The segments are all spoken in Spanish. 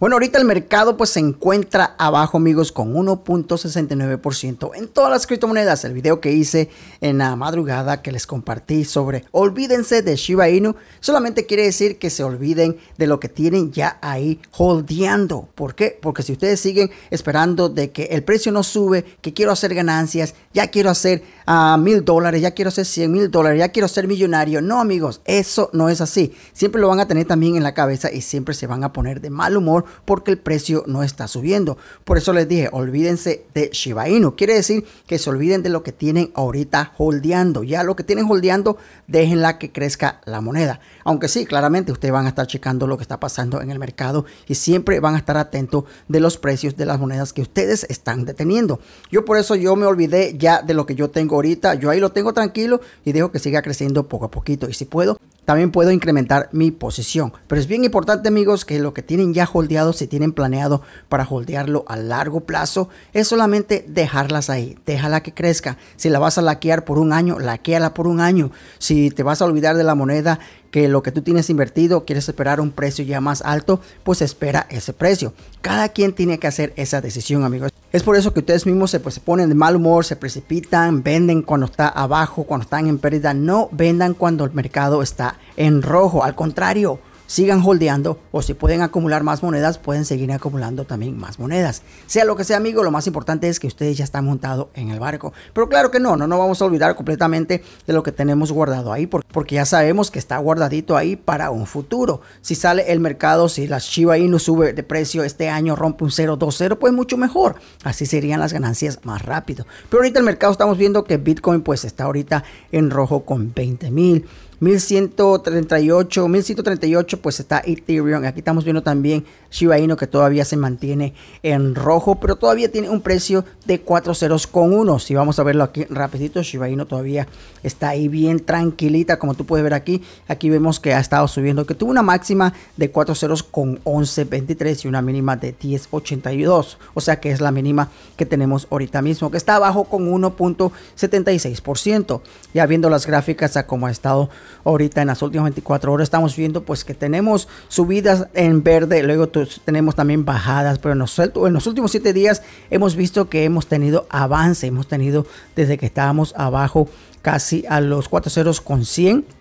Bueno, ahorita el mercado pues se encuentra abajo amigos con 1.69% en todas las criptomonedas. El video que hice en la madrugada que les compartí sobre olvídense de Shiba Inu solamente quiere decir que se olviden de lo que tienen ya ahí holdeando. ¿Por qué? Porque si ustedes siguen esperando de que el precio no sube, que quiero hacer ganancias, ya quiero hacer ah, mil dólares, ya quiero hacer 100 mil dólares, ya quiero ser millonario. No amigos, eso no es así. Siempre lo van a tener también en la cabeza y siempre se van a poner de mal humor porque el precio no está subiendo. Por eso les dije, olvídense de Shiba Inu. Quiere decir que se olviden de lo que tienen ahorita holdeando. Ya lo que tienen holdeando, déjenla que crezca la moneda. Aunque sí, claramente ustedes van a estar checando lo que está pasando en el mercado y siempre van a estar atentos de los precios de las monedas que ustedes están deteniendo. Yo por eso yo me olvidé ya de lo que yo tengo ahorita. Yo ahí lo tengo tranquilo y dejo que siga creciendo poco a poquito. Y si puedo, también puedo incrementar mi posición. Pero es bien importante amigos que lo que tienen ya holdeado, si tienen planeado para holdearlo a largo plazo, es solamente dejarlas ahí, déjala que crezca. Si la vas a laquear por un año, laqueala por un año. Si te vas a olvidar de la moneda, que lo que tú tienes invertido, quieres esperar un precio ya más alto, pues espera ese precio. Cada quien tiene que hacer esa decisión amigos. Es por eso que ustedes mismos se, pues, se ponen de mal humor, se precipitan, venden cuando está abajo, cuando están en pérdida. No vendan cuando el mercado está en rojo. Al contrario, sigan holdeando o si pueden acumular más monedas, pueden seguir acumulando también más monedas. Sea lo que sea, amigo, lo más importante es que ustedes ya están montados en el barco. Pero claro que no, no nos vamos a olvidar completamente de lo que tenemos guardado ahí, porque ya sabemos que está guardadito ahí para un futuro. Si sale el mercado, si la Shiba Inu sube de precio este año, rompe un 0.20, pues mucho mejor. Así serían las ganancias más rápido. Pero ahorita el mercado estamos viendo que Bitcoin pues está ahorita en rojo con 20 mil. 1138, 1138 pues está Ethereum. Aquí estamos viendo también Shiba Inu que todavía se mantiene en rojo, pero todavía tiene un precio de cuatro ceros con 1. Si vamos a verlo aquí rapidito, Shiba Inu todavía está ahí bien tranquilita, como tú puedes ver aquí. Aquí vemos que ha estado subiendo, que tuvo una máxima de 4 ceros con 11.23 y una mínima de 10.82. O sea que es la mínima que tenemos ahorita mismo, que está abajo con 1.76%. Ya viendo las gráficas a cómo ha estado ahorita en las últimas 24 horas estamos viendo pues que tenemos subidas en verde, luego tenemos también bajadas, pero en los, últimos 7 días hemos visto que hemos tenido avance, hemos tenido desde que estábamos abajo casi a los 4 ceros con 100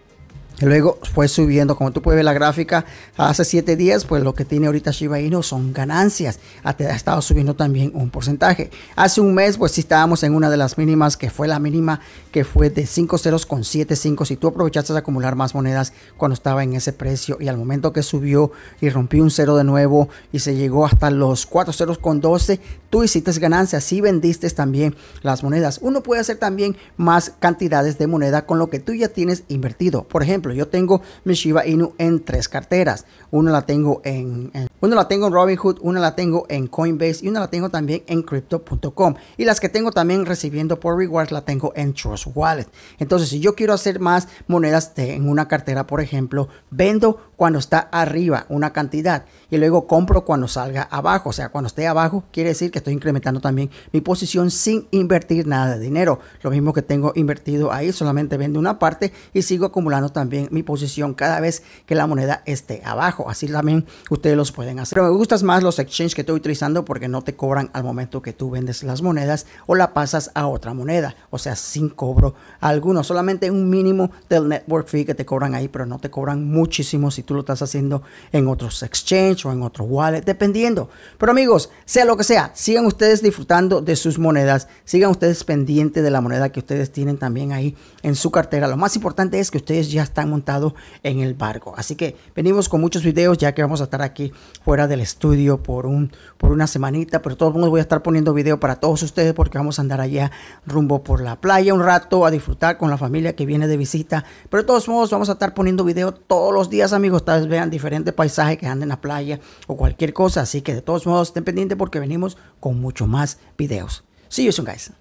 Luego fue subiendo, como tú puedes ver la gráfica, hace 7 días, pues lo que tiene ahorita Shiba Inu son ganancias. Ha estado subiendo también un porcentaje. Hace un mes, pues sí estábamos en una de las mínimas, que fue la mínima que fue de 5 ceros con Si tú aprovechaste de acumular más monedas cuando estaba en ese precio y al momento que subió y rompió un cero de nuevo y se llegó hasta los 4 ceros con 12, tú hiciste ganancias y vendiste también las monedas. Uno puede hacer también más cantidades de moneda con lo que tú ya tienes invertido. Por ejemplo, yo tengo mi Shiba Inu en tres carteras. Una la tengo en una la tengo en Robinhood, una la tengo en Coinbase y una la tengo también en crypto.com. Y las que tengo también recibiendo por rewards la tengo en Trust Wallet. Entonces, si yo quiero hacer más monedas en una cartera, por ejemplo, vendo cuando está arriba una cantidad y luego compro cuando salga abajo. O sea, cuando esté abajo quiere decir que estoy incrementando también mi posición sin invertir nada de dinero. Lo mismo que tengo invertido ahí, solamente vendo una parte y sigo acumulando también mi posición cada vez que la moneda esté abajo. Así también ustedes los pueden pero me gustas más los exchanges que estoy utilizando porque no te cobran al momento que tú vendes las monedas o la pasas a otra moneda. O sea, sin cobro alguno. Solamente un mínimo del network fee que te cobran ahí, pero no te cobran muchísimo si tú lo estás haciendo en otros exchanges o en otro wallet, dependiendo. Pero amigos, sea lo que sea, sigan ustedes disfrutando de sus monedas. Sigan ustedes pendientes de la moneda que ustedes tienen también ahí en su cartera. Lo más importante es que ustedes ya están montados en el barco. Así que venimos con muchos videos ya que vamos a estar aquí fuera del estudio por, un, por una semanita, pero todos modos voy a estar poniendo video para todos ustedes porque vamos a andar allá rumbo por la playa un rato a disfrutar con la familia que viene de visita. Pero de todos modos vamos a estar poniendo video todos los días, amigos. Tal vez vean diferentes paisajes que anden en la playa o cualquier cosa. Así que de todos modos estén pendientes porque venimos con mucho más videos. See you soon, guys.